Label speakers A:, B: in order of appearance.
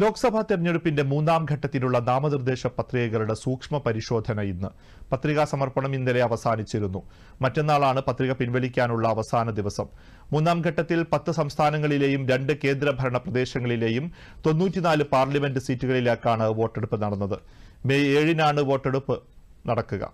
A: ലോക്സഭാ തെരഞ്ഞെടുപ്പിന്റെ മൂന്നാം ഘട്ടത്തിലുള്ള നാമനിർദ്ദേശ പത്രികകളുടെ സൂക്ഷ്മ പരിശോധന ഇന്ന് പത്രികാ സമർപ്പണം ഇന്നലെ അവസാനിച്ചിരുന്നു മറ്റന്നാളാണ് പത്രിക പിൻവലിക്കാനുള്ള അവസാന ദിവസം മൂന്നാം ഘട്ടത്തിൽ പത്ത് സംസ്ഥാനങ്ങളിലെയും രണ്ട് കേന്ദ്രഭരണ പ്രദേശങ്ങളിലെയും തൊണ്ണൂറ്റിനാല് പാർലമെന്റ് സീറ്റുകളിലേക്കാണ് വോട്ടെടുപ്പ് നടന്നത് മെയ് ഏഴിനാണ് വോട്ടെടുപ്പ് നടക്കുക